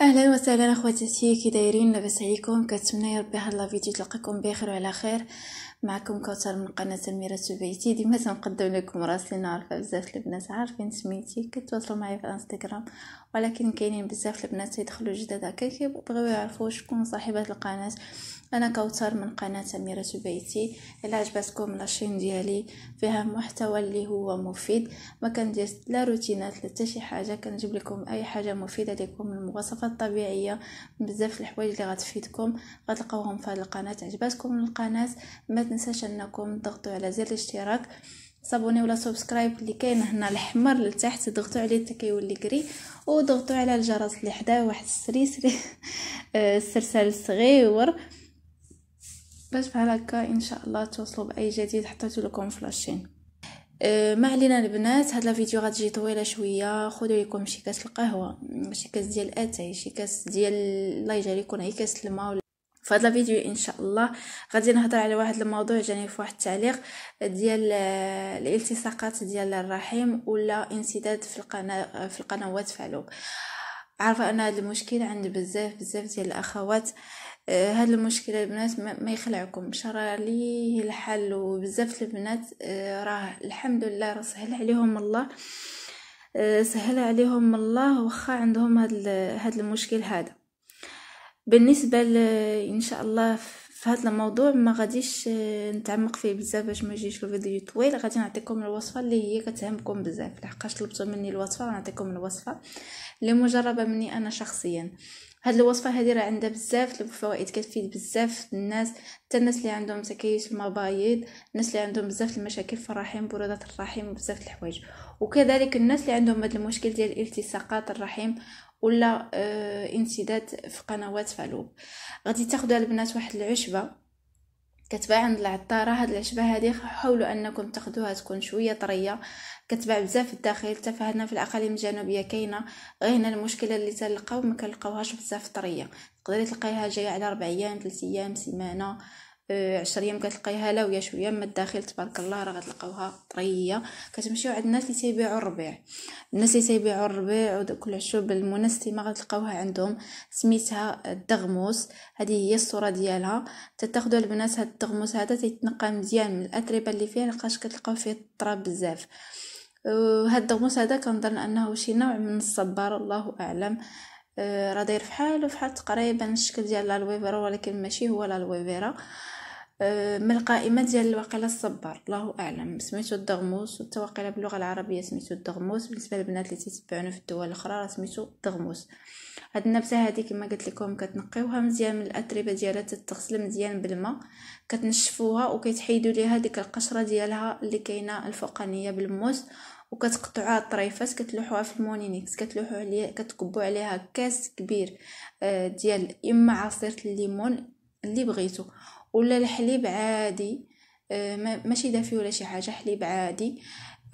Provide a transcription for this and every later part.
اهلا وسهلا اخواتي كي دايرين لاباس عليكم كنتمنى يا ربي هاد لا فيديو تلقاكم بخير وعلى خير معكم كوثر من قناة سميرة سبيتي ديما تنقدم لكم راسي نعرف بزاف البنات عارفين سميتي كتواصلوا معايا في انستغرام ولكن كاينين بزاف البنات يدخلوا جداد هكا كيبغيو يعرفوا شكون صاحبة القناة انا كوثر من قناة سميرة بيتي الا عجبتكم لاشين ديالي فيها محتوى اللي هو مفيد ما كندير لا روتينات لا شي حاجه كنجيب لكم اي حاجه مفيده لكم المواصفات الطبيعيه بزاف الحوايج اللي غتفيدكم غتلقاوهم في هذه القناه عجبتكم القناه ما تنساش انكم تضغطوا على زر الاشتراك صابوني ولا سبسكرايب اللي كاين هنا الاحمر لتحت ضغطوا عليه حتى كيولي كري وضغطوا على الجرس اللي حدا واحد السري سري آه، السرسال الصغير باش بحال هكا ان شاء الله توصلوا باي جديد حطيت لكم فلاشين آه، ما علينا البنات هاد لا فيديو غتجي طويله شويه خذوا لكم شي كاس القهوه شي كاس ديال اتاي شي كاس ديال الله يكون هي كاس الماء في هذا الفيديو ان شاء الله غادي نهضر على واحد الموضوع جاني في واحد التعليق ديال آه، الالتصاقات ديال الرحم ولا انسداد في القناه في القنوات فالوب عارفه ان هذا المشكل عند بزاف بزاف ديال الاخوات هاد آه، المشكلة البنات ما يخلعكم شرى ليه الحل وبزاف البنات آه، راه الحمد لله راه سهل عليهم الله سهل عليهم الله واخا عندهم هاد هاد المشكل هذا بالنسبه ل... ان شاء الله في هذا الموضوع ما غاديش آه، نتعمق فيه بزاف باش ما يجيش الفيديو طويل غادي نعطيكم الوصفه اللي هي كتهمكم بزاف لحقاش طلبتوا مني الوصفه غنعطيكم الوصفه اللي مجربه مني انا شخصيا هاد الوصفه هذه راه عندها بزاف الفوائد كتفيد بزاف الناس حتى الناس اللي عندهم تكيس المبايض الناس اللي عندهم بزاف المشاكل في الرحم بروده الرحم وبزاف الحوايج وكذلك الناس اللي عندهم هاد المشكل ديال التصاقات الرحم ولا آه، انسداد في قنوات فالوب غادي تاخذوا البنات واحد العشبه كتباع عند العطاره هاد العشبه هادي حاولوا انكم تاخذوها تكون شويه طريه كتباع بزاف في الداخل حتى فهنا في الاقاليم الجنوبيه كاينه غير هنا المشكله اللي تلقاو ما كنلقاوهاش بزاف طريه تقدري تلقايها جايه على 4 ايام 3 ايام سيمانه عشر ايام كتلقايها لاويه شويه من الداخل تبارك الله راه غتلقاوها طريه كتمشيو عند الناس اللي تيبيعوا الربيع الناس اللي تيبيعوا الربيع ودوك العشوب المنسمه غتلقاوها عندهم سميتها الدغموس هذه هي الصوره ديالها تتاخذوا البنات هذا الدغموس هذا تيتنقى مزيان من الاتربه اللي فيه لقاش كتلقاو فيه التراب بزاف هاد الدغموس هذا كنظن انه شي نوع من الصبار الله اعلم آه، راه داير فحال تقريبا الشكل ديال لا ولكن ماشي هو لا آه، من القائمة ديال الواقيلا الصبار الله أعلم سميتو الدغموس و واقيلا باللغة العربية سميتو الدغموس بالنسبة للبنات اللي تيتبعونا في الدول الأخرى راه سميتو الدغموس هاد النبتة هادي كما قلت لكم كتنقيوها مزيان من الأتربة ديالها تتغسل مزيان بالماء كتنشفوها وكيتحيدوا ليها ديك القشرة ديالها اللي كاينة الفوقانية بالموس وكتقطعوها طريفات كتلوحوها في المونينيكس كتلوحو عليها كتكبو عليها كاس كبير آه، ديال اما عصير الليمون اللي بغيتو ولا الحليب عادي آه، ماشي دافي ولا شي حاجه حليب عادي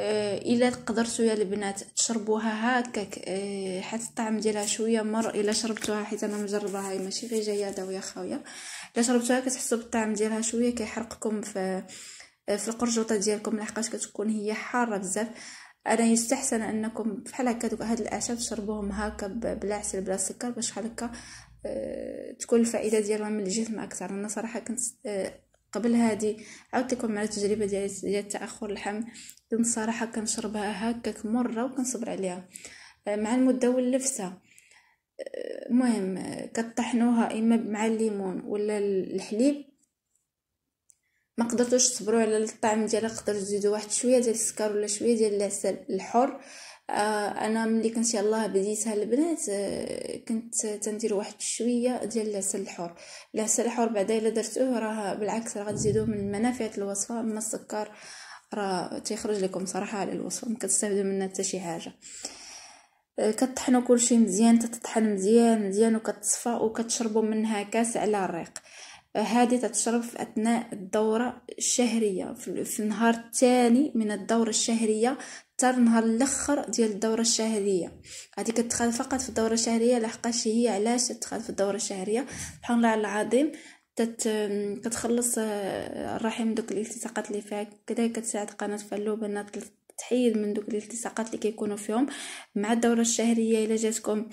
آه، الا قدرتوا يا البنات تشربوها هكاك آه، حيت الطعم ديالها شويه مر الا شربتوها حيت انا مجربه هاي ماشي غير جايه داويه خاويه الا شربتوها كتحسوا بالطعم ديالها شويه كيحرقكم في في القرجوطه ديالكم لحقاش كتكون هي حاره بزاف انا يستحسن انكم بحال هكا هاد الاعشاب تشربوهم هكا بلا عسل بلا سكر باش بحال هكا آه، تكون الفائده ديالها من الجسم اكثر انا صراحه كنت آه، قبل هذه عاودت لكم على التجربه ديال ديال تاخر الحمل كنت صراحه كنشربها هكاك مره وكنصبر عليها آه، مع المده ولفتها المهم كطحنوها اما مع الليمون ولا الحليب ما قدرتوش تصبروا على الطعم ديالها قدرتوا تزيدوا واحد شويه ديال السكر ولا شويه ديال العسل الحر آه، انا ملي كنت يلاه بديتها البنات آه، كنت تندير واحد الشويه ديال العسل الحر العسل الحر بعدا الا درتوه راه بالعكس راه غتزيدو من منافع الوصفه اما السكر راه تيخرج لكم صراحه على الوصفه ما كتستافدوا منها حتى شي حاجه آه، كطحنوا كلشي مزيان تطحن مزيان مزيان وكتصفى وكتشربوا منها كاس على الريق هذه تتشرب في اثناء الدوره الشهريه في النهار الثاني من الدوره الشهريه حتى نهار الاخر ديال الدوره الشهريه غادي كتدخل فقط في الدوره الشهريه لحقاش هي علاش تدخل في الدوره الشهريه سبحان الله العظيم تت... كتخلص آه، الرحم دوك الالتصاقات اللي فيها كذلك كتساعد قناه فالو انها تحيد من دوك الالتصاقات اللي كيكونوا فيهم مع الدوره الشهريه الا جاتكم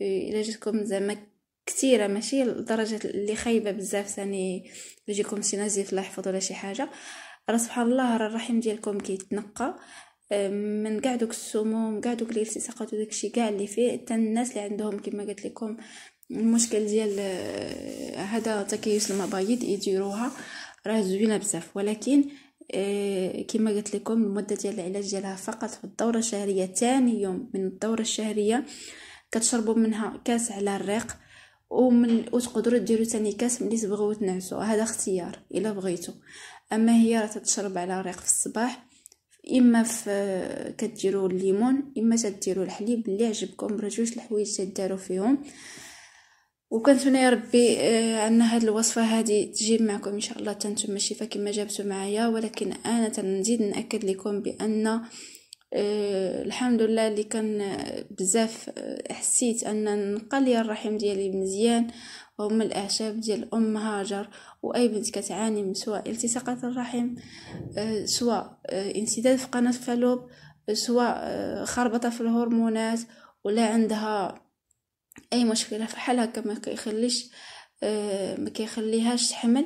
الا جاتكم زعما كثيره ماشي لدرجه اللي خايبه بزاف ثاني يجيكم شي نزيف لا يحفظ ولا شي حاجه راه سبحان الله راه الرحم ديالكم كيتنقى من كاع دوك السموم كاع دوك الالتصاقات وداكشي كاع اللي فيه حتى الناس اللي عندهم كما قلت لكم المشكل ديال آه، هذا تكيس المبايض يديروها راه زوينه بزاف ولكن آه، كما قلت لكم المده ديال العلاج ديالها فقط في الدوره الشهريه ثاني يوم من الدوره الشهريه كتشربوا منها كاس على الريق ومن وتقدروا ديروا ثاني كاس ملي تبغيو تنعسوا هذا اختيار الا بغيتو اما هي راه تتشرب على الريق في الصباح اما في كديروا الليمون اما تديروا الحليب اللي عجبكم راه جوج الحوايج تداروا فيهم وكنتمنى يا ربي آه، ان هذه الوصفه هذه تجيب معكم ان شاء الله تنتم شفا كما جابتو معايا ولكن انا تنزيد ناكد لكم بان آه، الحمد لله اللي كان آه، بزاف آه، حسيت ان نقل لي الرحم ديالي مزيان وهم الاعشاب ديال ام هاجر واي بنت كتعاني من سواء التصاقات الرحم سواء انسداد في قناه فالوب سواء خربطه في الهرمونات ولا عندها اي مشكله فحال حالها كما كيخليش ما كيخليهاش تحمل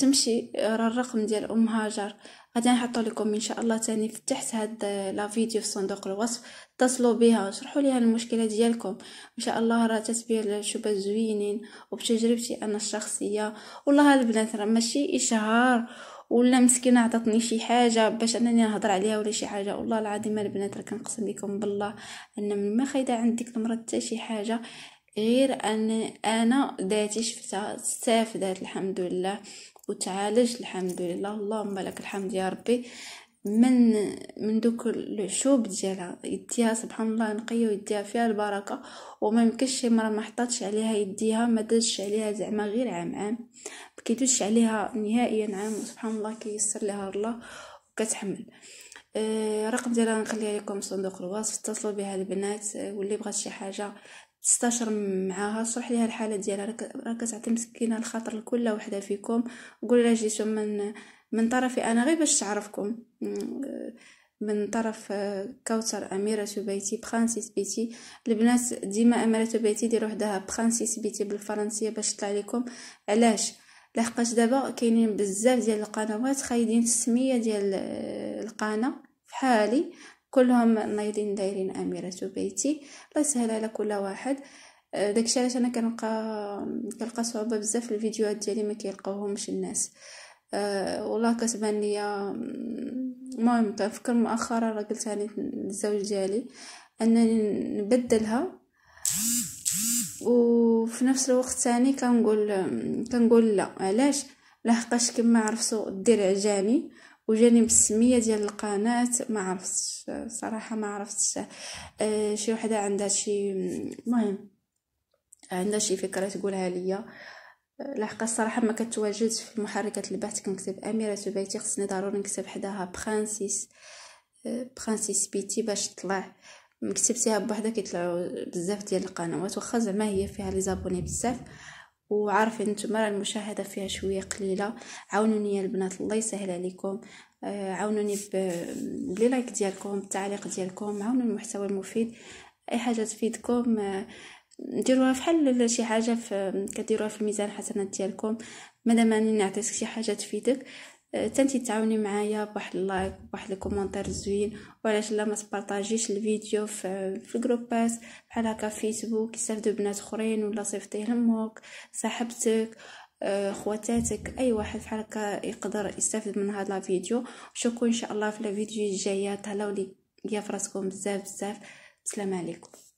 تمشي راه الرقم ديال ام هاجر غادي نحط لكم ان شاء الله تاني في تحت هاد آه، لا فيديو في صندوق الوصف اتصلوا بها شرحوا ليها المشكله ديالكم ان شاء الله راه تتبيع الشباب زوينين وبتجربتي انا الشخصيه والله البنات راه ماشي اشهار ولا مسكينه عطاتني شي حاجه باش انني نهضر عليها ولا شي حاجه والله العظيم البنات راه كنقسم لكم بالله ان من ما خايده عند ديك حتى شي حاجه غير ان انا ذاتي شفتها استفدت الحمد لله وتعالج الحمد لله اللهم لك الحمد يا ربي من من دوك العشوب ديالها يديها سبحان الله نقيه ويديها فيها البركه وما يمكنش شي مره ما حطاتش عليها يديها ما دازش عليها زعما غير عام عام ما عليها نهائيا عام سبحان الله كيسر لها الله وكتحمل الرقم آه، ديالها نخليها لكم في صندوق الوصف اتصلوا بها البنات آه، واللي بغات شي حاجه تستشر معاها شرح ليها الحاله ديالها راك كتعطي مسكينه الخاطر لكل وحده فيكم قول لها جيت من من طرفي انا غير باش تعرفكم من طرف آه، كوثر أميرة بيتي بخانسيس بيتي البنات ديما أميرة بيتي ديرو حداها بخانسيس بيتي بالفرنسية باش تطلع لكم علاش لحقاش دابا كاينين بزاف ديال القنوات خايدين السمية ديال آه، القناة فحالي كلهم نايضين دايرين اميره بيتي الله يسهل على كل واحد آه، داكشي علاش انا كنلقى كنلقى صعوبه بزاف في الفيديوهات ديالي ما كيلقاوهمش الناس أه والله كتبان ليا المهم كنفكر مؤخرا راه قلت انا الزوج ديالي انني نبدلها وفي نفس الوقت ثاني كنقول كنقول لا علاش لحقاش كما عرفتو دير عجاني وجاني السميه ديال القناه ما عرفتش صراحه ما عرفتش آه شي وحده عندها شي مهم عندها شي فكره تقولها ليا لحقا الصراحه ما كتواجدش في محركات البحث كنكتب اميره بيتي خصني ضروري نكتب حداها برانسيس برانسيس بيتي باش تطلع مكتبتيها بوحدها كيطلعوا بزاف ديال القنوات واخا زعما هي فيها لي زابوني بزاف وعارفين انتم راه المشاهده فيها شويه قليله عاونوني يا البنات الله يسهل عليكم آه، عاونوني بلي لايك ديالكم التعليق ديالكم عاونوا المحتوى المفيد اي حاجه تفيدكم آه، ديروها فحال شي حاجه كديروها في الميزان حسنات ديالكم مادام اني نعطيك شي حاجه تفيدك تانتي تعاوني معايا بواحد اللايك بواحد الكومنتار زوين وعلاش لا ما تبارطاجيش الفيديو في, في الجروبات بحال هكا فيسبوك يستافدوا بنات اخرين ولا صيفطيه لامك صاحبتك آه، خواتاتك اي واحد بحال هكا يقدر يستافد من هذا الفيديو نشوفكم ان شاء الله في الفيديو الجايه تهلاو لي في فراسكم بزاف بزاف السلام عليكم